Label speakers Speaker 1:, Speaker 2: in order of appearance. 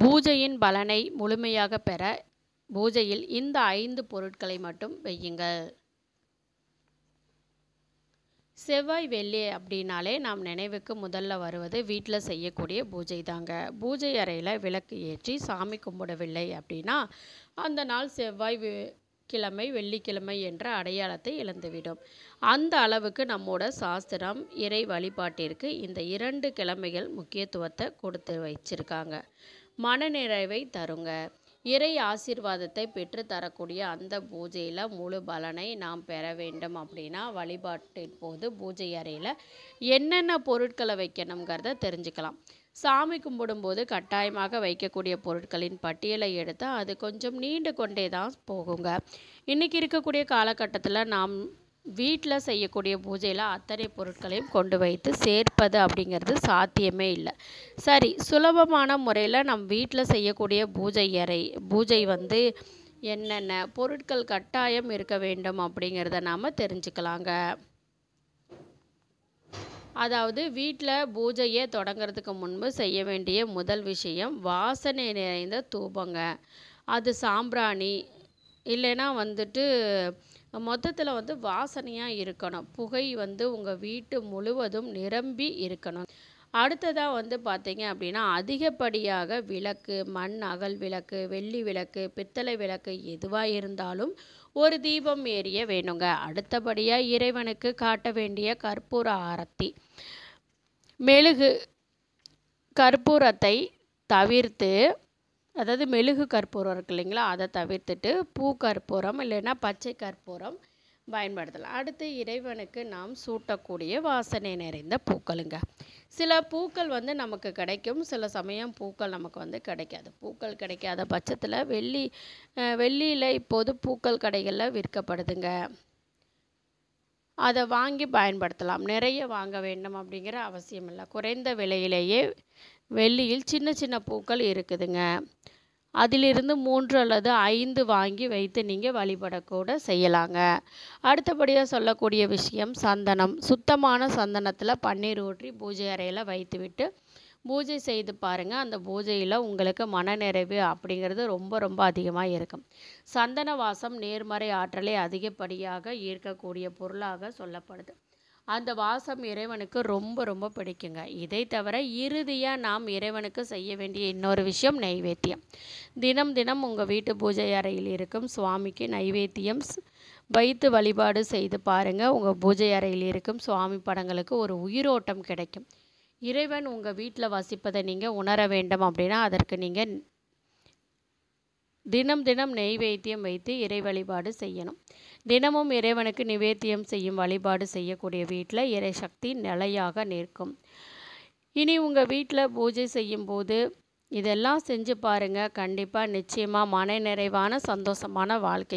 Speaker 1: பூஜையின் பலனை முழுமையாக பெற பூஜையில் இந்த ஐந்து பொருட்களை மட்டும் வையுங்கள் செவ்வாய் வெள்ளி அப்படின்னாலே நாம் நினைவுக்கு முதல்ல வருவது வீட்டில் செய்யக்கூடிய பூஜை தாங்க பூஜை அறையில் விளக்கு ஏற்றி சாமி கும்பிடவில்லை அப்படின்னா அந்த நாள் செவ்வாய் கிழமை வெள்ளிக்கிழமை என்ற அடையாளத்தை இழந்துவிடும் அந்த அளவுக்கு நம்மோட சாஸ்திரம் இறை வழிபாட்டிற்கு இந்த இரண்டு கிழமைகள் முக்கியத்துவத்தை கொடுத்து வச்சிருக்காங்க மனநிறைவை தருங்க இறை ஆசீர்வாதத்தை பெற்று தரக்கூடிய அந்த பூஜையில் முழு பலனை நாம் பெற வேண்டும் அப்படின்னா வழிபாட்டின் போது பூஜை அறையில் என்னென்ன பொருட்களை வைக்கணுங்கிறத தெரிஞ்சுக்கலாம் சாமி கும்பிடும்போது கட்டாயமாக வைக்கக்கூடிய பொருட்களின் பட்டியலை எடுத்து அது கொஞ்சம் நீண்டு கொண்டே தான் போகுங்க இன்றைக்கி இருக்கக்கூடிய காலகட்டத்தில் நாம் வீட்டில் செய்யக்கூடிய பூஜையில் அத்தனை பொருட்களையும் கொண்டு வைத்து சேர்ப்பது அப்படிங்கிறது சாத்தியமே இல்லை சரி சுலபமான முறையில் நம் வீட்டில் செய்யக்கூடிய பூஜை அறை பூஜை வந்து என்னென்ன பொருட்கள் கட்டாயம் இருக்க வேண்டும் அப்படிங்கிறத நாம் தெரிஞ்சுக்கலாங்க அதாவது வீட்டில் பூஜையை தொடங்கிறதுக்கு முன்பு செய்ய வேண்டிய முதல் விஷயம் வாசனை நிறைந்த தூபங்க அது சாம்பிராணி இல்லைன்னா வந்துட்டு மொத்தத்தில் வந்து வாசனையாக இருக்கணும் புகை வந்து உங்கள் வீட்டு முழுவதும் நிரம்பி இருக்கணும் அடுத்ததாக வந்து பார்த்தீங்க அப்படின்னா அதிகப்படியாக விளக்கு மண் அகல் விளக்கு வெள்ளி விளக்கு பித்தளை விளக்கு எதுவாக இருந்தாலும் ஒரு தீபம் ஏறிய வேணுங்க அடுத்தபடியாக இறைவனுக்கு காட்ட வேண்டிய கற்பூர ஆரத்தி மெழுகு கற்பூரத்தை தவிர்த்து அதாவது மெழுகு கற்பூரம் இருக்கு இல்லைங்களா அதை தவிர்த்துட்டு பூ கற்பூரம் இல்லைன்னா பச்சை கற்பூரம் பயன்படுத்தலாம் அடுத்து இறைவனுக்கு நாம் சூட்டக்கூடிய வாசனை நிறைந்த பூக்களுங்க சில பூக்கள் வந்து நமக்கு கிடைக்கும் சில சமயம் பூக்கள் நமக்கு வந்து கிடைக்காது பூக்கள் கிடைக்காத பட்சத்தில் வெள்ளி வெள்ளியில் இப்போது பூக்கள் கடைகளில் விற்கப்படுதுங்க அதை வாங்கி பயன்படுத்தலாம் நிறைய வாங்க வேண்டும் அப்படிங்கிற அவசியம் இல்லை குறைந்த விலையிலேயே வெள்ளியில் சின்ன சின்ன பூக்கள் இருக்குதுங்க அதிலிருந்து மூன்று அல்லது ஐந்து வாங்கி வைத்து நீங்கள் வழிபடக்கூட செய்யலாங்க அடுத்தபடியாக சொல்லக்கூடிய விஷயம் சந்தனம் சுத்தமான சந்தனத்தில் பன்னீர் ஊற்றி பூஜை அறையில் வைத்துவிட்டு பூஜை செய்து பாருங்கள் அந்த பூஜையில் உங்களுக்கு மனநிறைவு அப்படிங்கிறது ரொம்ப ரொம்ப அதிகமாக இருக்கும் சந்தன வாசம் நேர்மறை ஆற்றலை அதிகப்படியாக ஈர்க்கக்கூடிய பொருளாக சொல்லப்படுது அந்த வாசம் இறைவனுக்கு ரொம்ப ரொம்ப பிடிக்குங்க இதை தவிர இறுதியாக நாம் இறைவனுக்கு செய்ய வேண்டிய இன்னொரு விஷயம் நைவேத்தியம் தினம் தினம் உங்கள் வீட்டு பூஜை அறையில் இருக்கும் சுவாமிக்கு நைவேத்தியம் வைத்து வழிபாடு செய்து பாருங்கள் உங்கள் பூஜை அறையில் இருக்கும் சுவாமி படங்களுக்கு ஒரு உயிரோட்டம் கிடைக்கும் இறைவன் உங்கள் வீட்டில் வசிப்பதை நீங்கள் உணர வேண்டும் அப்படின்னா அதற்கு நீங்கள் தினம் தினம் நெய்வேத்தியம் வைத்து இறை வழிபாடு செய்யணும் தினமும் இறைவனுக்கு நிவேத்தியம் செய்யும் வழிபாடு செய்யக்கூடிய வீட்டில் இறை சக்தி நிலையாக நிற்கும் இனி உங்கள் வீட்டில் பூஜை செய்யும்போது இதெல்லாம் செஞ்சு பாருங்கள் கண்டிப்பாக நிச்சயமாக மன நிறைவான சந்தோஷமான வாழ்க்கை